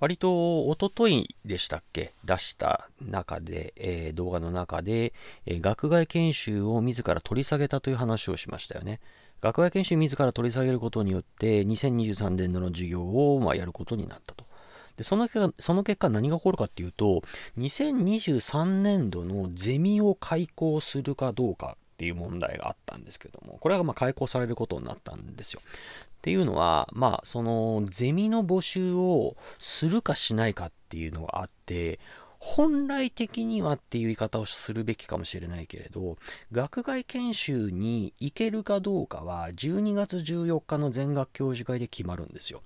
割とおとといでしたっけ出した中で、えー、動画の中で、えー、学外研修を自ら取り下げたという話をしましたよね。学外研修自ら取り下げることによって、2023年度の授業を、まあ、やることになったと。でその結果、その結果何が起こるかっていうと、2023年度のゼミを開講するかどうかっていう問題があったんですけども、これがま開講されることになったんですよ。っていうのは、まあ、その、ゼミの募集をするかしないかっていうのがあって、本来的にはっていう言い方をするべきかもしれないけれど、学外研修に行けるかどうかは、12月14日の全学教授会で決まるんですよ。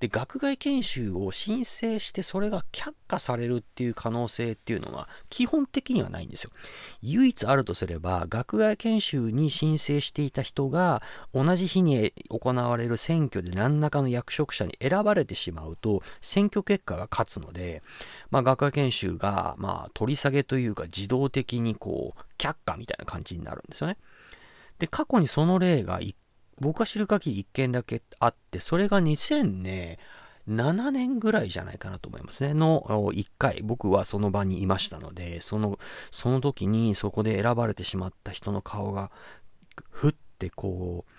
で、学外研修を申請して、それが却下されるっていう可能性っていうのは、基本的にはないんですよ。唯一あるとすれば、学外研修に申請していた人が、同じ日に行われる選挙で何らかの役職者に選ばれてしまうと、選挙結果が勝つので、まあ、学外研修が、まあ、取り下げというか自動的にこう、却下みたいな感じになるんですよね。で、過去にその例が、僕が知る限り1件だけあって、それが2007年ぐらいじゃないかなと思いますね。の1回、僕はその場にいましたので、その、その時にそこで選ばれてしまった人の顔が、ふってこう、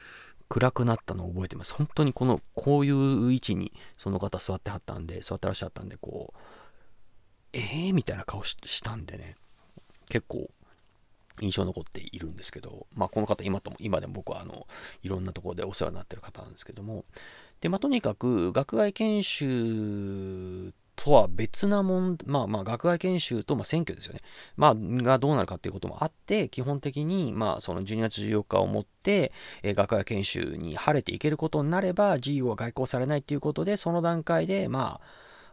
暗くなったのを覚えてます。本当にこの、こういう位置にその方座ってはったんで、座ってらっしゃったんで、こう、えーみたいな顔したんでね、結構印象残っているんですけど、まあ、この方今とも、今でも僕はあの、いろんなところでお世話になってる方なんですけども、で、まあ、とにかく、学外研修とは別なもん、まあまあ、学外研修と、ま選挙ですよね。まあ、がどうなるかっていうこともあって、基本的に、まあ、その12月14日をもって、えー、学外研修に晴れていけることになれば、自由は外交されないということで、その段階で、まあ、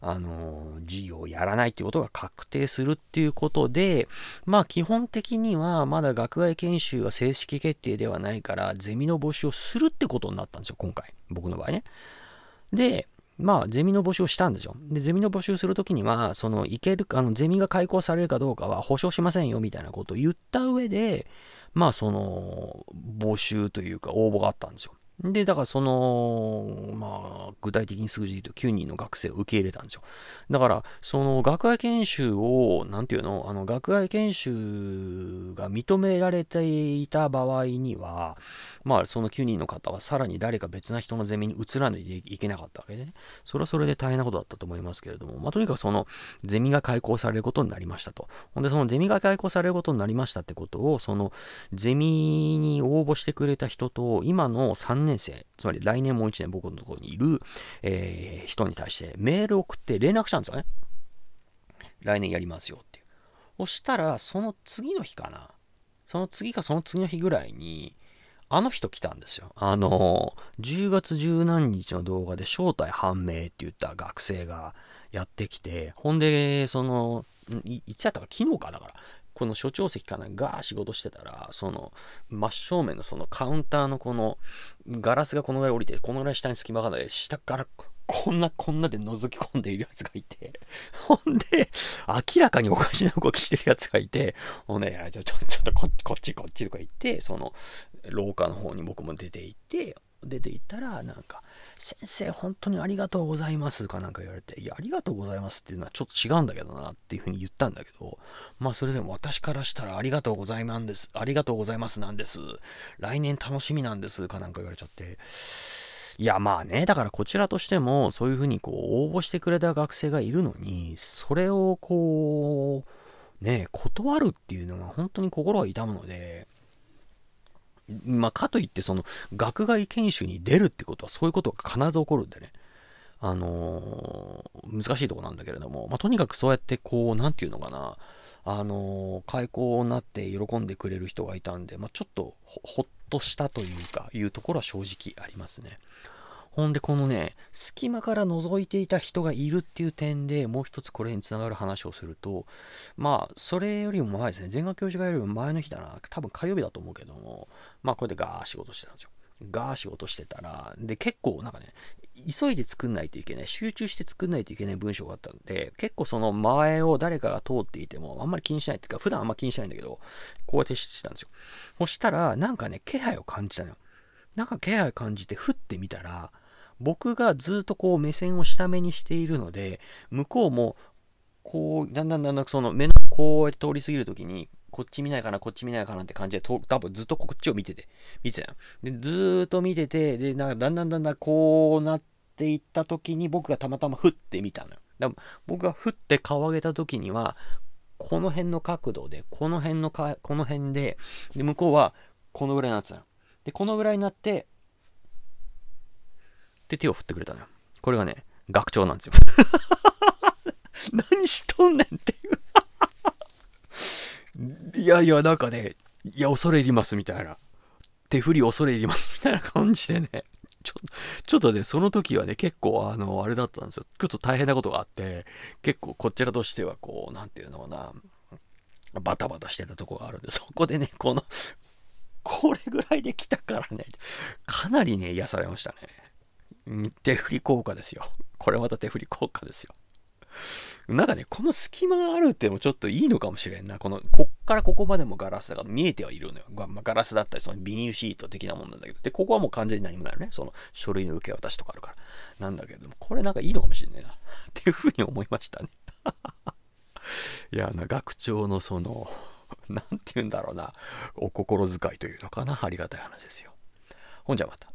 あの、事業をやらないということが確定するっていうことで、まあ基本的にはまだ学外研修は正式決定ではないから、ゼミの募集をするってことになったんですよ、今回。僕の場合ね。で、まあ、ゼミの募集をしたんですよ。で、ゼミの募集するときには、その、いける、あの、ゼミが開講されるかどうかは保証しませんよ、みたいなことを言った上で、まあ、その、募集というか応募があったんですよ。で、だからその、まあ、具体的に数字で言うと9人の学生を受け入れたんですよ。だから、その学外研修を、なんていうの、あの、学外研修が認められていた場合には、まあ、その9人の方はさらに誰か別な人のゼミに移らないといけなかったわけでね。それはそれで大変なことだったと思いますけれども、まあ、とにかくその、ゼミが開講されることになりましたと。ほんで、そのゼミが開講されることになりましたってことを、その、ゼミに応募してくれた人と、今の3人年生、つまり来年もう1年僕のところにいる、えー、人に対してメール送って連絡したんですよね。来年やりますよっていう。そしたら、その次の日かな。その次かその次の日ぐらいに、あの人来たんですよ。あの、10月1何日の動画で正体判明って言った学生がやってきて、ほんで、その、いいつやったか昨日かだから、この所長席かな、ガー仕事してたら、その、真正面のそのカウンターのこの、ガラスがこのぐらい降りて、このぐらい下に隙間がない、下から、こんな、こんなで覗き込んでいるやつがいて、ほんで、明らかにおかしな動きしてるやつがいて、ほんで、ちょ、ちょ、ちょっとこっち、こっち、こっちとか言って、その、廊下の方に僕も出て行って、出ていったら、なんか、先生、本当にありがとうございますかなんか言われて、いや、ありがとうございますっていうのはちょっと違うんだけどなっていうふうに言ったんだけど、まあ、それでも私からしたらありがとうございますです、ありがとうございますなんです、来年楽しみなんですかなんか言われちゃって、いやまあね、だからこちらとしても、そういうふうにこう、応募してくれた学生がいるのに、それをこう、ね、断るっていうのが本当に心が痛むので、まあ、かといってその学外研修に出るってことはそういうことが必ず起こるんでね。あのー、難しいとこなんだけれども、まあ、とにかくそうやってこう、なんていうのかな、あのー、開口になって喜んでくれる人がいたんで、まあ、ちょっとほっとしたというか、いうところは正直ありますね。ほんでこのね、隙間から覗いていた人がいるっていう点でもう一つこれにつながる話をすると、まあ、それよりも前ですね、前学教授がりも前の日だな、多分火曜日だと思うけども、まあ、これでガー仕事してたんですよ。ガー仕事してたら、で、結構なんかね、急いで作んないといけない、集中して作んないといけない文章があったんで、結構その前を誰かが通っていても、あんまり気にしないっていうか、普段あんま気にしないんだけど、こうやってしてたんですよ。そしたら、なんかね、気配を感じたのよ。なんか気配感じて降ってみたら、僕がずっとこう目線を下目にしているので、向こうも、こう、だんだんだんだんその目のこうやって通り過ぎるときに、こっち見ないかな、こっち見ないかなって感じで、多分ずっとこっちを見てて、見てたで、ずーっと見てて、で、なんかだんだんだんだんこうなっていったときに、僕がたまたま降ってみたのよ。で僕が降って顔上げたときには、この辺の角度で、この辺のか、この辺で、で、向こうはこのぐらいになってたの。で、このぐらいになって、で、手を振ってくれたのよ。これがね、学長なんですよ。何しとんねんっていう いやいや、なんかね、いや、恐れ入りますみたいな。手振り恐れ入りますみたいな感じでね。ちょちょっとね、その時はね、結構、あの、あれだったんですよ。ちょっと大変なことがあって、結構、こちらとしては、こう、なんていうのかな、バタバタしてたとこがあるんで、そこでね、この、これぐらいで来たからね、かなりね、癒されましたね。手振り効果ですよ。これまた手振り効果ですよ。なんかね、この隙間があるってもちょっといいのかもしれんな。この、こっからここまでもガラスだから見えてはいるのよ。まあ、ガラスだったり、そのビニールシート的なもんなんだけど。で、ここはもう完全に何もないよね。その書類の受け渡しとかあるから。なんだけども、これなんかいいのかもしれないな。っていうふうに思いましたね。いや、学長のその何 て言うんだろうな、お心遣いというのかな、ありがたい話ですよ。ほんじゃまた。